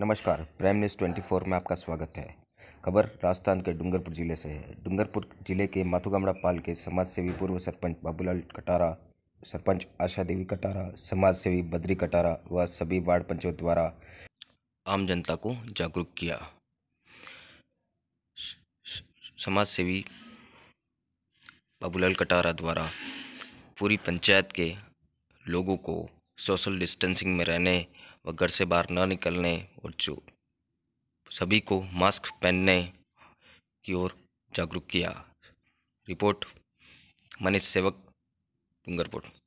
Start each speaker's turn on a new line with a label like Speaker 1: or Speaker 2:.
Speaker 1: नमस्कार prime news twenty four में आपका स्वागत है खबर राजस्थान के डूंगरपुर ज़िले से है डूंगरपुर ज़िले के माथुगामड़ा पाल के समाज सेवी पूर्व सरपंच बाबूलाल कटारा सरपंच आशा देवी कटारा समाज सेवी बद्री कटारा व सभी वार्ड पंचों द्वारा
Speaker 2: आम जनता को जागरूक किया समाज सेवी बाबूलाल कटारा द्वारा पूरी पंचायत के लोगों को सोशल डिस्टेंसिंग में रहने व घर से बाहर न निकलने और जो सभी को मास्क पहनने की ओर जागरूक किया रिपोर्ट मनीष सेवक डूंगरपुर